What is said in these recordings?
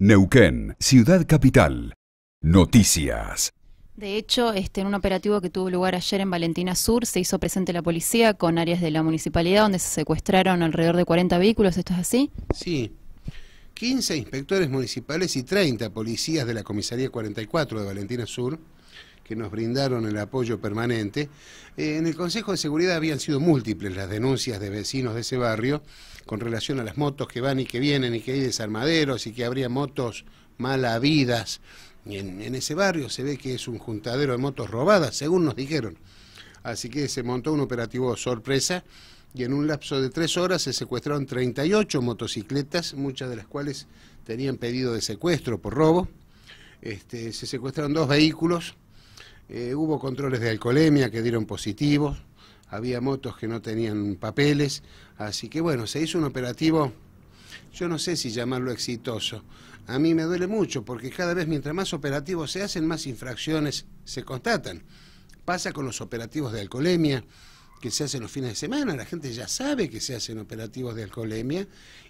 Neuquén, Ciudad Capital. Noticias. De hecho, este, en un operativo que tuvo lugar ayer en Valentina Sur, se hizo presente la policía con áreas de la municipalidad donde se secuestraron alrededor de 40 vehículos. ¿Esto es así? Sí. 15 inspectores municipales y 30 policías de la comisaría 44 de Valentina Sur que nos brindaron el apoyo permanente. Eh, en el Consejo de Seguridad habían sido múltiples las denuncias de vecinos de ese barrio con relación a las motos que van y que vienen y que hay desarmaderos y que habría motos mal habidas. en, ese barrio se ve que es un juntadero de motos robadas, según nos dijeron. Así que se montó un operativo sorpresa y en un lapso de tres horas se secuestraron 38 motocicletas, muchas de las cuales tenían pedido de secuestro por robo. Este, se secuestraron dos vehículos, eh, hubo controles de alcoholemia que dieron positivos, había motos que no tenían papeles, así que bueno, se hizo un operativo, yo no sé si llamarlo exitoso. A mí me duele mucho porque cada vez mientras más operativos se hacen, más infracciones se constatan. Pasa con los operativos de alcoholemia, que se hacen los fines de semana, la gente ya sabe que se hacen operativos de alcoholemia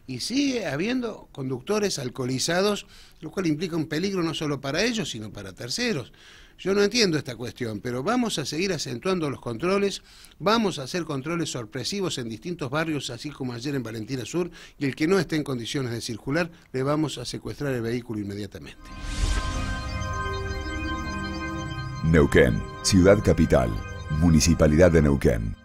y sigue habiendo conductores alcoholizados, lo cual implica un peligro no solo para ellos, sino para terceros. Yo no entiendo esta cuestión, pero vamos a seguir acentuando los controles, vamos a hacer controles sorpresivos en distintos barrios, así como ayer en Valentina Sur, y el que no esté en condiciones de circular, le vamos a secuestrar el vehículo inmediatamente. Neuquén, Ciudad Capital, Municipalidad de Neuquén.